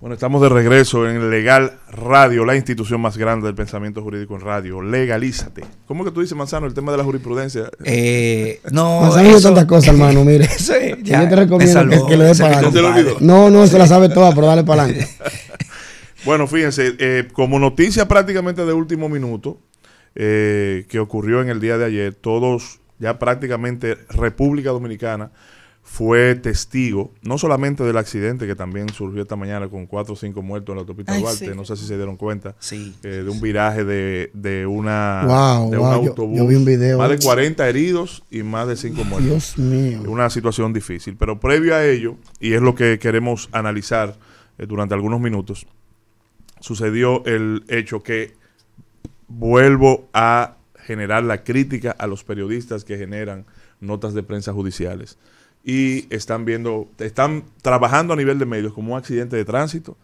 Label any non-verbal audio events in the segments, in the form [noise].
Bueno, estamos de regreso en Legal Radio, la institución más grande del pensamiento jurídico en radio. Legalízate. ¿Cómo que tú dices, Manzano, el tema de la jurisprudencia? Eh, no, Manzano tantas cosas, hermano, mire. [laughs] sí, yo te recomiendo que, lo des para adelante. No, no, se la sabe toda, pero dale para adelante. [laughs] bueno, fíjense, eh, como noticia prácticamente de último minuto, eh, que ocurrió en el día de ayer, todos, ya prácticamente República Dominicana fue testigo, no solamente del accidente que también surgió esta mañana con cuatro o cinco muertos en la autopista Duarte, no sé si se dieron cuenta, de un viraje de, una, de un autobús, más de 40 heridos y más de cinco muertos. Dios mío. Una situación difícil, pero previo a ello, y es lo que queremos analizar eh, durante algunos minutos, sucedió el hecho que vuelvo a generar la crítica a los periodistas que generan notas de prensa judiciales y están viendo, están trabajando a nivel de medios como un accidente de tránsito,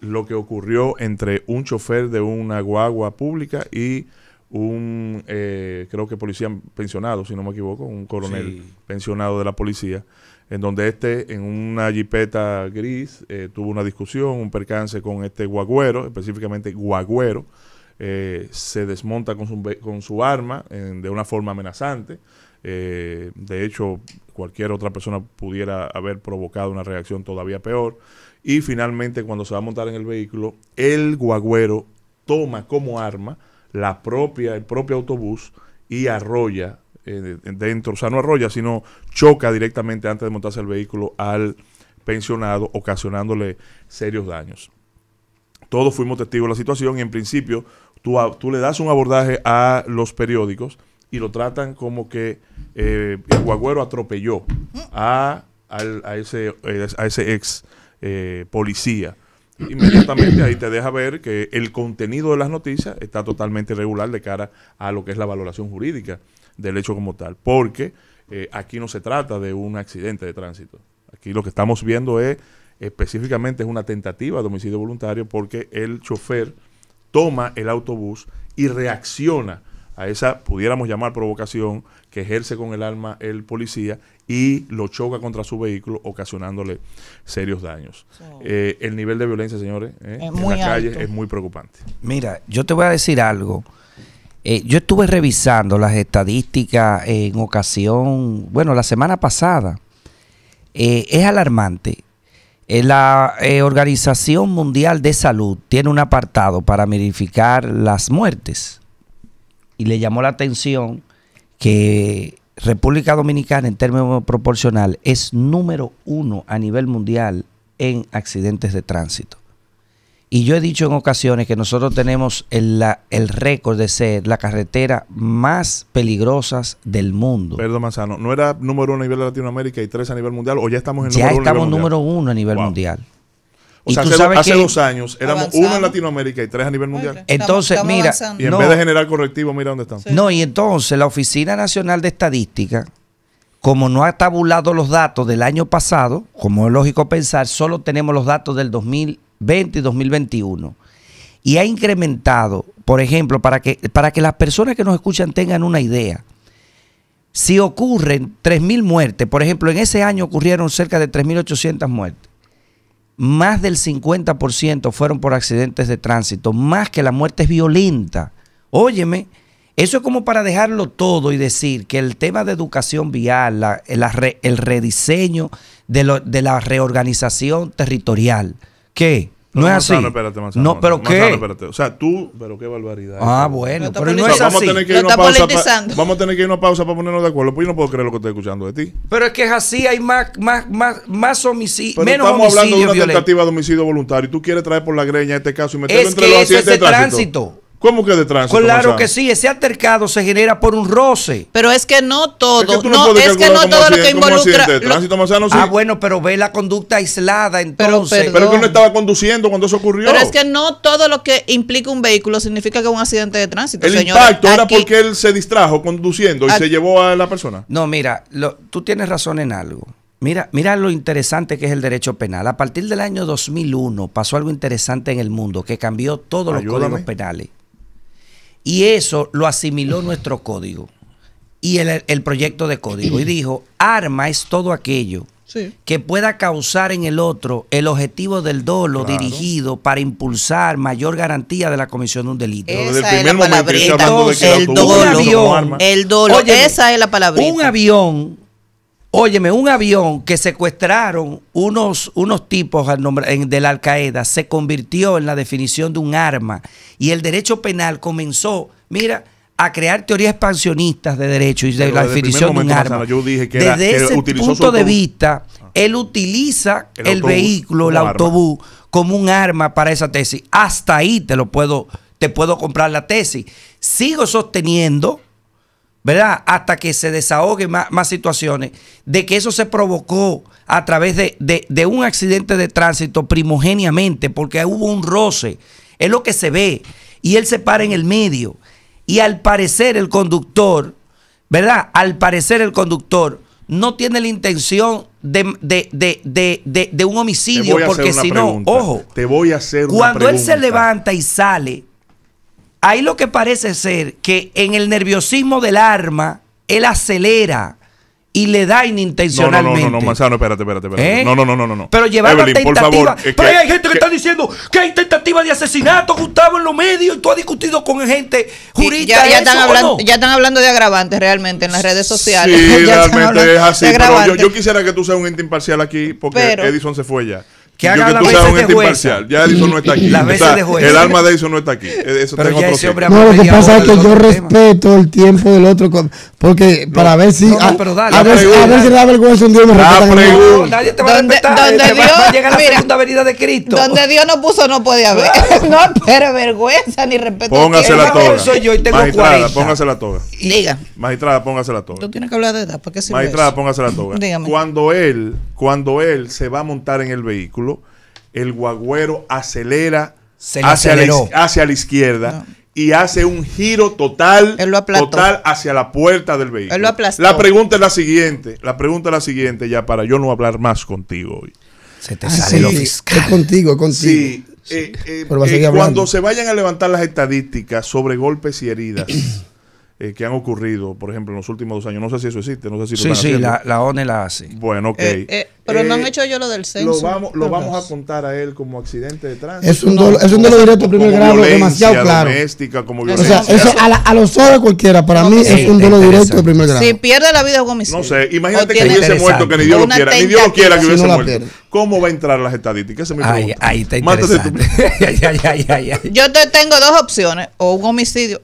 lo que ocurrió entre un chofer de una guagua pública y un, eh, creo que policía pensionado, si no me equivoco, un coronel pensionado de la policía, en donde este, en una jipeta gris, eh, tuvo una discusión, un percance con este guagüero, específicamente guagüero, eh, se desmonta con su, con su arma de una forma amenazante, eh, de hecho, cualquier otra persona pudiera haber provocado una reacción todavía peor. Y finalmente, cuando se va a montar en el vehículo, el guagüero toma como arma la propia, el propio autobús y arrolla eh, dentro, o sea, no arrolla, sino choca directamente antes de montarse el vehículo al pensionado, ocasionándole serios daños. Todos fuimos testigos de la situación y en principio tú, tú le das un abordaje a los periódicos y lo tratan como que eh, el guagüero atropelló a, ese, eh, a ese ex eh, policía. Inmediatamente ahí te deja ver que el contenido de las noticias está totalmente irregular de cara a lo que es la valoración jurídica del hecho como tal, porque aquí no se trata de un accidente de tránsito. Aquí lo que estamos viendo es específicamente es una tentativa de homicidio voluntario porque el chofer toma el autobús y reacciona a esa, pudiéramos llamar provocación, que ejerce con el arma el policía y lo choca contra su vehículo, ocasionándole serios daños. Eh, el nivel de violencia, señores, eh, en las calles es muy preocupante. Mira, yo te voy a decir algo. Eh, yo estuve revisando las estadísticas en ocasión, bueno, la semana pasada. es alarmante la Organización Mundial de Salud tiene un apartado para verificar las muertes y le llamó la atención que República Dominicana en términos proporcional es número uno a nivel mundial en accidentes de tránsito. Y yo he dicho en ocasiones que nosotros tenemos el, récord de ser la carretera más peligrosas del mundo. Perdón, Manzano, ¿no era número uno a nivel de Latinoamérica y tres a nivel mundial o ya estamos en número uno? Ya estamos número uno a nivel mundial. O sea, hace, dos años éramos uno en Latinoamérica y tres a nivel mundial. Entonces, mira. Y en vez de generar correctivo, mira dónde estamos. No, y entonces la Oficina Nacional de Estadística, como no ha tabulado los datos del año pasado, como es lógico pensar, solo tenemos los datos del 2020 y 2021. Y ha incrementado, por ejemplo, para que, para que las personas que nos escuchan tengan una idea. Si ocurren 3.000 muertes, por ejemplo, en ese año ocurrieron cerca de 3.800 muertes más del 50% fueron por accidentes de tránsito, más que la muerte es violenta. Óyeme, eso es como para dejarlo todo y decir que el tema de educación vial, el rediseño de, de la reorganización territorial, ¿qué? No, es así. espérate, manzano, no, pero qué. Espérate. O sea, tú, pero qué barbaridad. Ah, bueno, pero, no es vamos así. A tener que ir una pausa vamos a tener que ir a una pausa para ponernos de acuerdo, pues yo no puedo creer lo que estoy escuchando de ti. Pero es que es así, hay más más más más homicidios, menos estamos hablando de una tentativa de homicidio voluntario y tú quieres traer por la greña este caso y meterlo entre que los es de tránsito. ¿Cómo que de tránsito? Claro que sí, ese altercado se genera por un roce. Pero es que no todo. Es que no, es que no todo lo que involucra. tránsito sí. Ah, bueno, pero ve la conducta aislada entonces. Pero, que no estaba conduciendo cuando eso ocurrió. Pero es que no todo lo que implica un vehículo significa que es un accidente de tránsito. El impacto era porque él se distrajo conduciendo y se llevó a la persona. No, mira, tú tienes razón en algo. Mira, mira lo interesante que es el derecho penal. A partir del año 2001 pasó algo interesante en el mundo que cambió todos los códigos penales. Y eso lo asimiló nuestro código y el, el proyecto de código. Y dijo, arma es todo aquello que pueda causar en el otro el objetivo del dolo dirigido para impulsar mayor garantía de la comisión de un delito. Esa es la el, el esa es la palabra. Un avión Óyeme, un avión que secuestraron unos, unos tipos al de la Al-Qaeda se convirtió en la definición de un arma y el derecho penal comenzó, mira, a crear teorías expansionistas de derecho y de la definición de un arma. yo dije que Desde ese punto de vista, él utiliza el, vehículo, el autobús, como un arma para esa tesis. Hasta ahí te lo puedo, te puedo comprar la tesis. Sigo sosteniendo ¿verdad? Hasta que se desahogue más, situaciones, de que eso se provocó a través de, de, un accidente de tránsito primogéneamente, porque hubo un roce, es lo que se ve, y él se para en el medio, y al parecer el conductor, ¿verdad? Al parecer el conductor no tiene la intención de, de un homicidio, porque si no, ojo, te voy a hacer cuando él se levanta y sale, Ahí lo que parece ser que en el nerviosismo del arma, él acelera y le da inintencionalmente. No, no, no, no, Manzano, ah, espérate, espérate, espérate. ¿Eh? No, no, no, no, no. Pero llevar la tentativa. Por favor, pero hay gente que, está diciendo que hay tentativa de asesinato, Gustavo, en los medios, y tú has discutido con gente jurista. Ya, están, hablando, ya están hablando de agravantes realmente en las redes sociales. Sí, [laughs] realmente es así. Pero yo, quisiera que tú seas un ente imparcial aquí, porque Edison se fue ya que haga la las veces de juez. Imparcial. Ya Edison no está aquí. El alma de Edison no está aquí. Eso Pero ya ese no, lo que pasa es que yo respeto el tiempo del otro. porque para ver si. a, ver, si da vergüenza un Dios me no, Nadie te va a respetar. Donde Dios, va a llegar la segunda de Cristo. Donde Dios no puso, no podía haber. [laughs] No, pero vergüenza ni respeto. Póngase la toga. soy yo y tengo Magistrada, póngase la toga. Diga. Magistrada, póngase la toga. Tú tienes que hablar de edad. ¿Para qué Magistrada, póngase la toga. Cuando él, cuando él se va a montar en el vehículo, el guagüero acelera hacia, la, izquierda. Y hace un giro total, total hacia la puerta del vehículo. La pregunta es la siguiente. La pregunta es la siguiente, ya para yo no hablar más contigo hoy. Se te ah, sale lo Es contigo, contigo. Sí, eh, eh, eh, cuando se vayan a levantar las estadísticas sobre golpes y heridas eh, que han ocurrido, por ejemplo, en los últimos dos años. No sé si eso existe, no sé si lo Sí, sí, la, la ONE la hace. Bueno, ok. Eh, eh, pero no han hecho yo lo del censo. Lo vamos, a contar a él como accidente de tránsito. Es un dolor directo de primer grado demasiado claro. Doméstica, como violencia. O sea, a, los ojos cualquiera, para mí es un dolor directo de primer grado. Si pierde la vida es un homicidio. No sé, imagínate que hubiese muerto, que ni Dios lo quiera, ni Dios lo quiera que hubiese muerto. ¿Cómo va a entrar las estadísticas? Esa Ahí, está interesante. [laughs] yo te tengo dos opciones, o un homicidio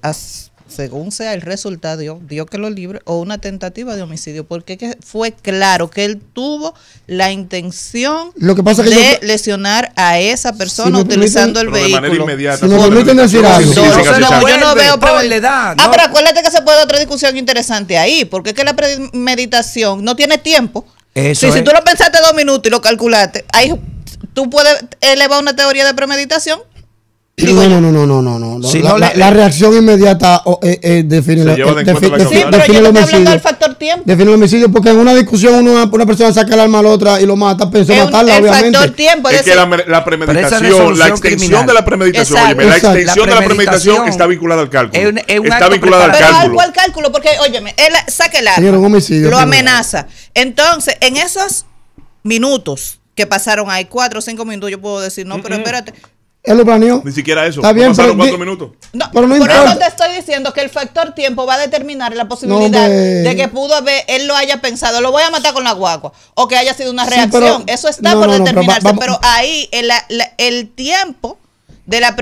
según sea el resultado, Dios, que lo libre, o una tentativa de homicidio, porque que fue claro que él tuvo la intención de lesionar a esa persona utilizando el vehículo. De si permiten decir algo. yo no veo probabilidad. Ah, pero acuérdate que se puede otra discusión interesante ahí, porque es que la premeditación no tiene tiempo. si tú lo pensaste dos minutos y lo calculaste, ahí tú puedes elevar una teoría de premeditación no, no, no, no, no, no, no. la, reacción inmediata eh, eh, define, el homicidio. Sí, pero yo estoy hablando del factor tiempo. Define el homicidio porque en una discusión uno, una persona saca el arma a la otra y lo mata, pensó es matarla, el obviamente. factor tiempo. Es, que la, premeditación, la extensión de la premeditación, oye, la extensión de la premeditación está vinculada al cálculo. está vinculada al cálculo. ¿cuál cálculo? Porque, óyeme, él saca el arma, lo amenaza. Entonces, en esos minutos que pasaron ahí, cuatro o cinco minutos, yo puedo decir, no, pero espérate él lo planeó. Ni siquiera eso. Está bien, minutos. No, por eso te estoy diciendo que el factor tiempo va a determinar la posibilidad de que pudo haber, él lo haya pensado, lo voy a matar con la guagua, o que haya sido una reacción. eso está por determinarse. Pero, ahí el, tiempo de la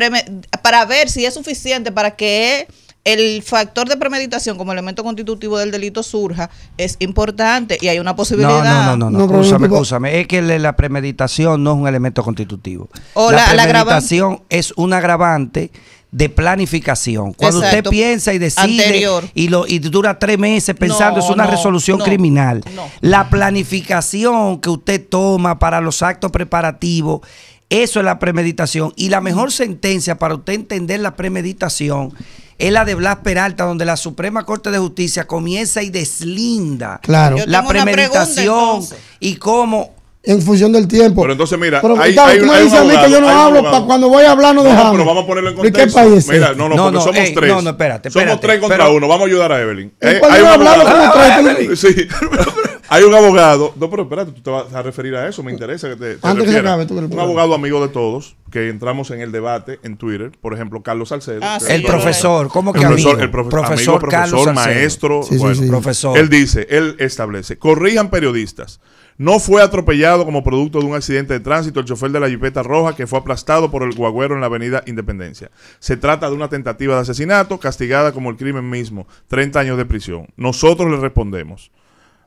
para ver si es suficiente para que él el factor de premeditación como elemento constitutivo del delito surja es importante y hay una posibilidad. No, no, no, no, Cúsame, cúsame. Es que la premeditación no es un elemento constitutivo. la, premeditación es un agravante de planificación. Cuando usted piensa y decide y lo y dura tres meses pensando, es una resolución criminal. La planificación que usted toma para los actos preparativos, eso es la premeditación. Y la mejor sentencia para usted entender la premeditación es la de Blas Peralta, donde la Suprema Corte de Justicia comienza y deslinda claro. la premeditación y cómo en función del tiempo. Pero entonces, mira, hay, hay, tú me dices a mí que yo no hablo, para cuando voy a hablar no, dejamos. vamos a ponerlo en contexto. qué país? Mira, no, no, no, somos tres. No, no, espérate, espérate Somos tres contra uno, vamos a ayudar a Evelyn. Eh, hay un abogado, hablado como tres. Ah, sí. [laughs] Hay un abogado, no, pero espérate, tú te vas a referir a eso, me interesa que te, Un abogado amigo de todos, que entramos en el debate en Twitter, por ejemplo, Carlos Salcedo. Ah, el profesor, ¿cómo que el amigo? Profesor, amigo, profesor maestro, profesor. Él dice, él establece, corrijan periodistas. No fue atropellado como producto de un accidente de tránsito el chofer de la jipeta roja que fue aplastado por el guagüero en la avenida Independencia. Se trata de una tentativa de asesinato castigada como el crimen mismo, 30 años de prisión. Nosotros le respondemos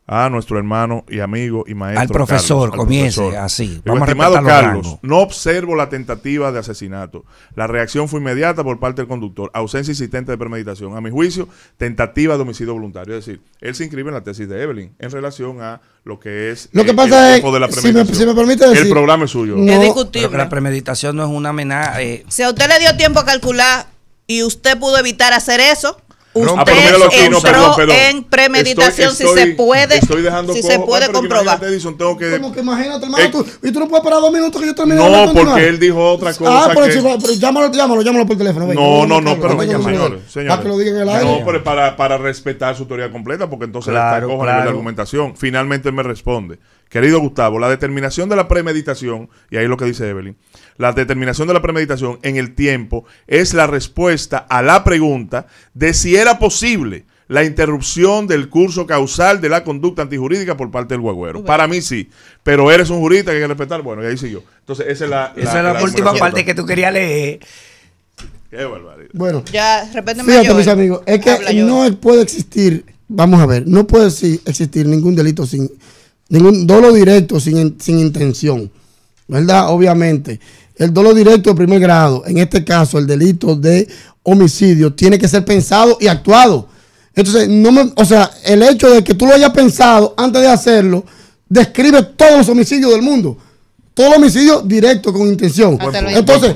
a nuestro hermano y amigo y maestro. Al profesor, comience profesor. así. Vamos estimado Carlos, no observo la tentativa de asesinato. La reacción fue inmediata por parte del conductor, ausencia insistente de premeditación. A mi juicio, tentativa de homicidio voluntario. Es decir, él se inscribe en la tesis de Evelyn en relación a lo que es lo que eh, pasa el, de la premeditación. Si me, permite decir, el programa es suyo. es discutible. la premeditación no es una amenaza. Eh. Si a usted le dio tiempo a calcular y usted pudo evitar hacer eso, Ah, Usted los entró perdón, perdón. en premeditación estoy, estoy, si se puede, estoy dejando si se ah, puede comprobar. Edison, tengo que, Como que imagínate, hermano, eh, tú, y tú no puedes esperar dos minutos que yo termine. No, porque continuar? él dijo otra ah, cosa. Ah, pero, que... chico, pero llámalo, llámalo, llámalo por teléfono. no, no, no, no, pero, señor. señor. Para que lo digan el aire. No, pero para, para respetar su teoría completa, porque entonces claro, está cojo claro. a nivel de argumentación. Finalmente él me responde. Querido Gustavo, la determinación de la premeditación, y ahí es lo que dice Evelyn, la determinación de la premeditación en el tiempo es la respuesta a la pregunta de si era posible la interrupción del curso causal de la conducta antijurídica por parte del guagüero. Para mí sí, pero eres un jurista que hay que respetar. Bueno, y ahí yo. Entonces, esa es la, última parte que tú querías leer. Qué barbaridad. Bueno, ya, repente fíjate, mis amigos, es que no puede existir, vamos a ver, no puede existir ningún delito sin Ningún dolo directo sin, sin intención, ¿verdad? Obviamente. El dolo directo de primer grado, en este caso el delito de homicidio, tiene que ser pensado y actuado. Entonces, no o sea, el hecho de que tú lo hayas pensado antes de hacerlo, describe todos los homicidios del mundo. Todo homicidio directo con intención. Entonces,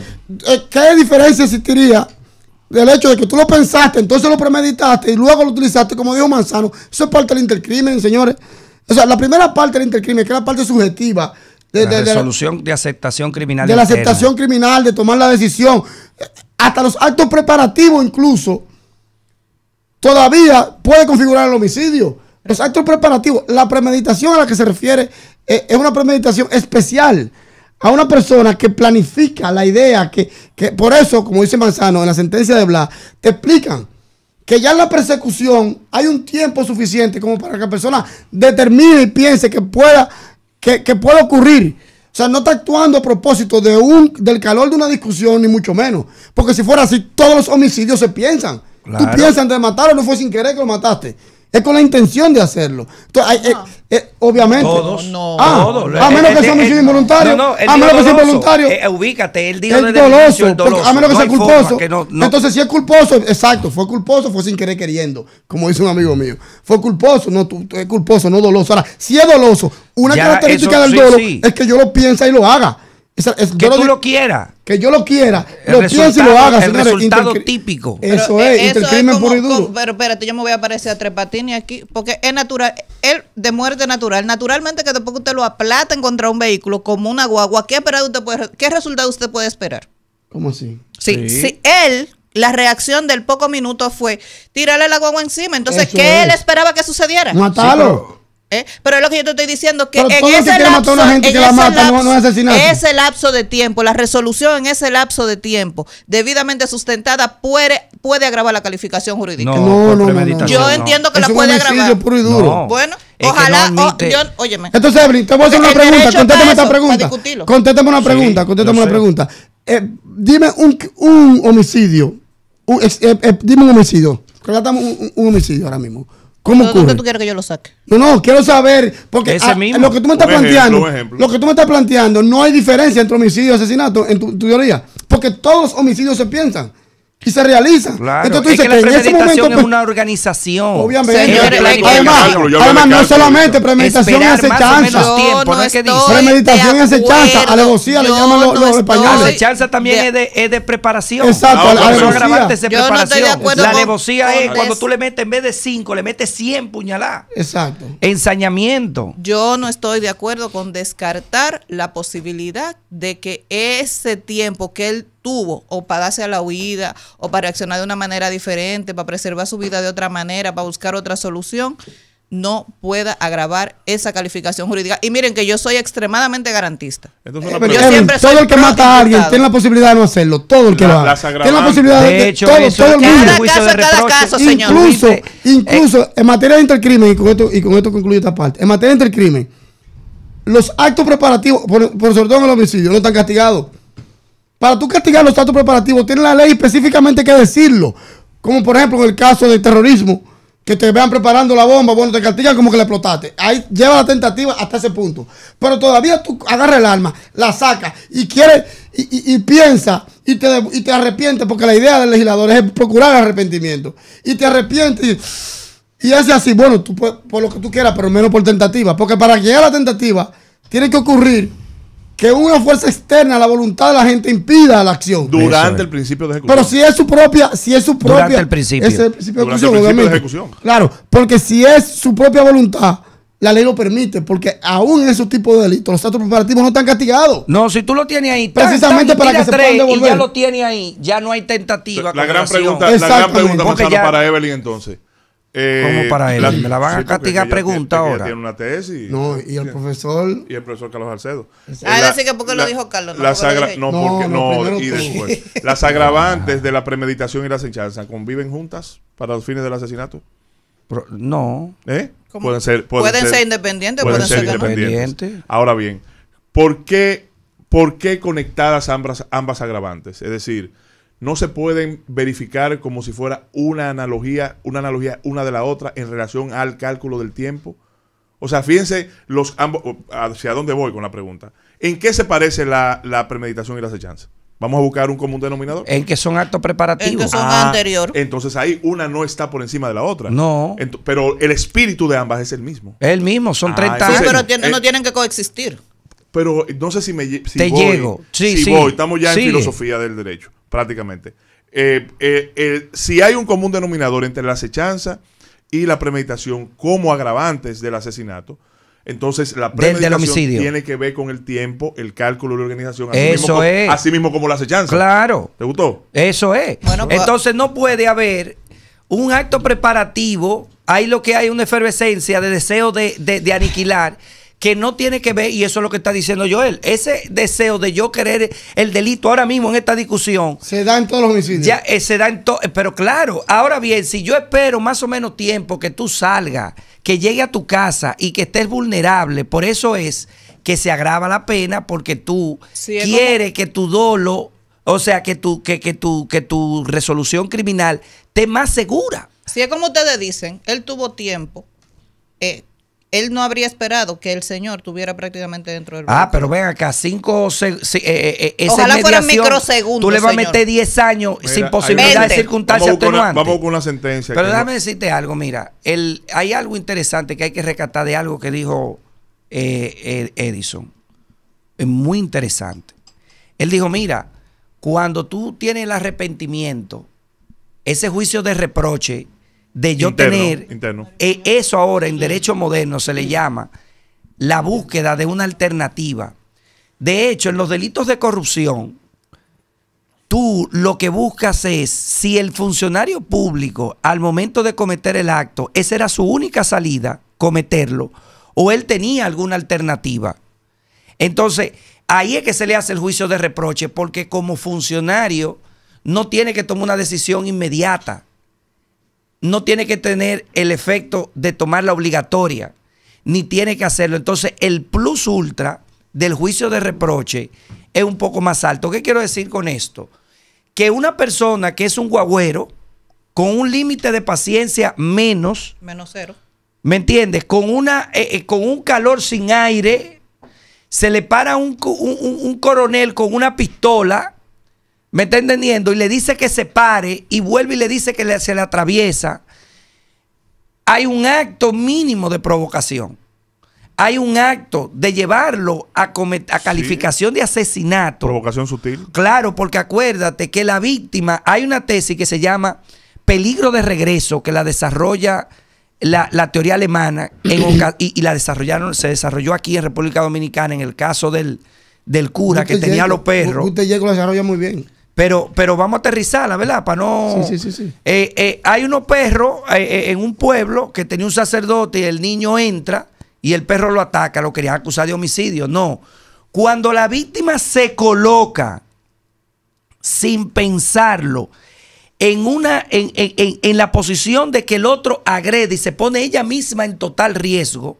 eh, ¿qué diferencia existiría del hecho de que tú lo pensaste, entonces lo premeditaste y luego lo utilizaste, como dijo Manzano? Eso es parte del intercrimen, señores. O sea, la primera parte del intercrimen, que es la parte subjetiva. De, la resolución de, aceptación criminal. De la aceptación criminal, de tomar la decisión. Hasta los actos preparativos incluso. Todavía puede configurar el homicidio. Los actos preparativos, la premeditación a la que se refiere eh, es una premeditación especial a una persona que planifica la idea, que, que por eso, como dice Manzano en la sentencia de Blas, te explican que ya en la persecución hay un tiempo suficiente como para que la persona determine y piense que pueda, que, pueda ocurrir. O sea, no está actuando a propósito de un, del calor de una discusión, ni mucho menos. Porque si fuera así, todos los homicidios se piensan. piensan Tú de matarlo, no fue sin querer que lo mataste. Es con la intención de hacerlo. Entonces, eh, eh, obviamente. Todos. No, A menos que sea homicidio involuntario. Eh, a menos que sea involuntario. ubícate, él el doloso, doloso. A menos que sea culposo. Entonces, si es culposo, exacto, fue culposo, fue sin querer queriendo. Como dice un amigo mío. Fue culposo, no tú, es culposo, no doloso. Ahora, si es doloso, una característica del dolor es que yo lo piensa y lo haga que yo tú lo, quiera quieras. Que yo lo quiera. El lo y lo El resultado típico. Eso es, eh, eso es y duro. pero espérate, yo me voy a parecer a Trepatini aquí, porque es natural, él de muerte natural. Naturalmente que después que usted lo en contra un vehículo como una guagua, ¿qué, usted puede, qué resultado usted puede esperar? ¿Cómo así? Sí, sí. Si él la reacción del poco minuto fue tirarle la guagua encima. Entonces, ¿qué él esperaba que sucediera? Matalo. ¿Eh? Pero es lo que yo te estoy diciendo, que en ese ese, lapso lapso de tiempo, la resolución en ese lapso de tiempo, debidamente sustentada, puede, puede agravar la calificación jurídica. No, no, Yo entiendo que lo la puede agravar. Puro y duro. Bueno, ojalá, oh, Entonces, Evelyn, te voy a hacer una pregunta, contéstame esta pregunta. Contéstame eh, una pregunta, contéstame una pregunta. dime un, un homicidio, un, eh, dime un homicidio, relatamos un, un homicidio ahora mismo ¿Cómo que tú quieres que yo lo saque? No, no, quiero saber, porque lo que tú me estás planteando, lo que tú me estás planteando, no hay diferencia entre homicidio y asesinato en tu teoría, porque todos los homicidios se piensan y se realiza. Entonces tú dices que, en ese momento es una organización. Obviamente. además, además no solamente premeditación y asechanza. No, es que premeditación y acechanza, alevosía le llaman los, españoles. Ah, también es de, es de preparación. Exacto, ah, no estoy de preparación. la alevosía es cuando tú le metes en vez de 5, le metes 100 puñaladas. Exacto. Ensañamiento. Yo no estoy de acuerdo con descartar la posibilidad de que ese tiempo que él tuvo o darse a la huida o para reaccionar de una manera diferente, para preservar su vida de otra manera, para buscar otra solución, no pueda agravar esa calificación jurídica. Y miren que yo soy extremadamente garantista. yo siempre todo el que mata a alguien tiene la posibilidad de no hacerlo, todo el que lo haga. Tiene la posibilidad de, todo, el mundo. Cada caso, de cada caso, señor. Incluso, eh, incluso en materia de intercrimen, y con esto, y con esto concluyo esta parte, en materia de intercrimen, los actos preparativos, por, por sobre todo en el homicidio, no están castigados. Para tú castigar los datos preparativos, tiene la ley específicamente que decirlo. Como por ejemplo en el caso del terrorismo, que te vean preparando la bomba, bueno, te castigan como que la explotaste. Ahí lleva la tentativa hasta ese punto. Pero todavía tú agarras el arma, la sacas y quieres, y, piensa, y te, y te arrepientes, porque la idea del legislador es procurar arrepentimiento. Y te arrepientes y, hace así, bueno, tú por, lo que tú quieras, pero menos por tentativa. Porque para que la tentativa, tiene que ocurrir que una fuerza externa, la voluntad de la gente impida la acción. Durante el principio de ejecución. Pero si es su propia, si es su propia. Durante el principio. ejecución, Claro, porque si es su propia voluntad, la ley lo permite, porque aún en esos tipos de delitos, los actos preparativos no están castigados. No, si tú lo tienes ahí, precisamente para que se puedan Y ya lo tiene ahí, ya no hay tentativa. La gran pregunta, la gran pregunta para Evelyn entonces. Eh, ¿Cómo para él? me la van a castigar pregunta ahora. Tiene una tesis. No, y el profesor. Y el profesor Carlos Alcedo. Ah, es que porque lo dijo Carlos. No, no, porque, no, y después. [laughs] las agravantes de la premeditación y la sentencia conviven juntas para los fines del asesinato. no. ¿Eh? ¿Cómo? Pueden ser, pueden, ¿Pueden ser, independientes, pueden, ser, independientes. Ahora bien, ¿por qué, por qué conectadas ambas, ambas agravantes? Es decir, no se pueden verificar como si fuera una analogía, una analogía una de la otra en relación al cálculo del tiempo. O sea, fíjense los ambos, hacia dónde voy con la pregunta. ¿En qué se parece la, premeditación y la acechanza? Vamos a buscar un común denominador. En que son actos preparativos. Ah, entonces ahí una no está por encima de la otra. No. pero el espíritu de ambas es el mismo. El mismo, son ah, treinta. 30 Sí, pero no eh, tienen que coexistir. Pero no sé si me. Si Te llego. Sí, si voy, estamos ya en filosofía del derecho prácticamente. Eh, eh, eh, si hay un común denominador entre la acechanza y la premeditación como agravantes del asesinato, entonces la premeditación tiene que ver con el tiempo, el cálculo y la organización. Así mismo, Como, mismo como la acechanza. Claro. ¿Te gustó? Eso es. Pues, entonces no puede haber un acto preparativo. Hay lo que hay una efervescencia de deseo de, de aniquilar que no tiene que ver, y eso es lo que está diciendo Joel, ese deseo de yo querer el delito ahora mismo en esta discusión. Se da en todos los homicidios. Ya, eh, se da en todo, eh, pero claro, ahora bien, si yo espero más o menos tiempo que tú salgas, que llegue a tu casa y que estés vulnerable, por eso es que se agrava la pena porque tú quieres que tu dolo, o sea, que tu, que, que tu, que tu resolución criminal esté más segura. Si es como ustedes dicen, él tuvo tiempo. Eh, él no habría esperado que el señor tuviera prácticamente dentro del Ah, pero ven acá, cinco eh, eh, eh Ojalá fueran microsegundos. Tú le vas a meter 10 años sin posibilidad de circunstancias vamos una, una sentencia. Pero déjame decirte algo, mira, el, hay algo interesante que hay que rescatar de algo que dijo eh, Edison. Es muy interesante. Él dijo, mira, cuando tú tienes el arrepentimiento, ese juicio de reproche de yo tener eh, eso ahora en derecho moderno se le llama la búsqueda de una alternativa. De hecho, en los delitos de corrupción, tú lo que buscas es si el funcionario público al momento de cometer el acto, esa era su única salida, cometerlo, o él tenía alguna alternativa. Entonces, ahí es que se le hace el juicio de reproche, porque como funcionario no tiene que tomar una decisión inmediata no tiene que tener el efecto de tomar la obligatoria, ni tiene que hacerlo. Entonces, el plus ultra del juicio de reproche es un poco más alto. ¿Qué quiero decir con esto? Que una persona que es un guagüero, con un límite de paciencia menos. Menos cero. ¿Me entiendes? Con, una, eh, eh, con un calor sin aire, se le para un, un coronel con una pistola ¿Me está entendiendo? Y le dice que se pare y vuelve y le dice que se le atraviesa. Hay un acto mínimo de provocación. Hay un acto de llevarlo a, calificación de asesinato. Provocación sutil. Claro, porque acuérdate que la víctima, hay una tesis que se llama peligro de regreso, que la desarrolla la, teoría alemana y, la desarrollaron, se desarrolló aquí en República Dominicana en el caso del, cura que tenía los perros. Usted lo desarrolla muy bien. Pero, pero vamos a aterrizarla, ¿verdad? Para no. Sí, sí, sí. Eh, eh, hay unos perros eh, en un pueblo que tenía un sacerdote y el niño entra y el perro lo ataca, lo querían acusar de homicidio. No. Cuando la víctima se coloca sin pensarlo en, una, en, la posición de que el otro agrede y se pone ella misma en total riesgo,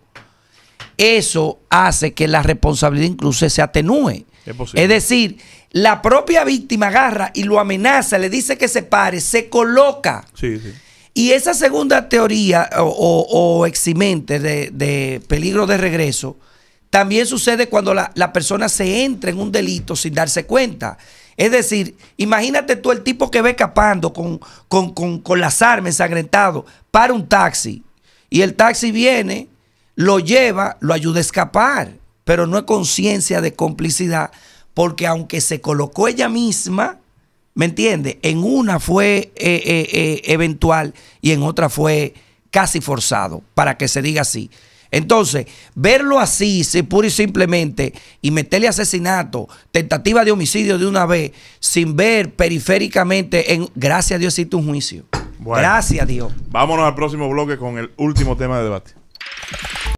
eso hace que la responsabilidad incluso se atenúe. Es, es decir, la propia víctima agarra y lo amenaza, le dice que se pare, se coloca. Y esa segunda teoría o, eximente de, peligro de regreso también sucede cuando la, persona se entra en un delito sin darse cuenta. Es decir, imagínate tú el tipo que ve escapando con, con, las armas ensangrentadas, para un taxi y el taxi viene, lo lleva, lo ayuda a escapar, pero no es conciencia de complicidad porque aunque se colocó ella misma, ¿me entiende? En una fue eh, eh, eh, eventual y en otra fue casi forzado, para que se diga así. Entonces, verlo así, si pura y simplemente, y meterle asesinato, tentativa de homicidio de una vez, sin ver periféricamente, en, gracias a Dios existe un juicio. gracias a Dios. Vámonos al próximo bloque con el último tema de debate.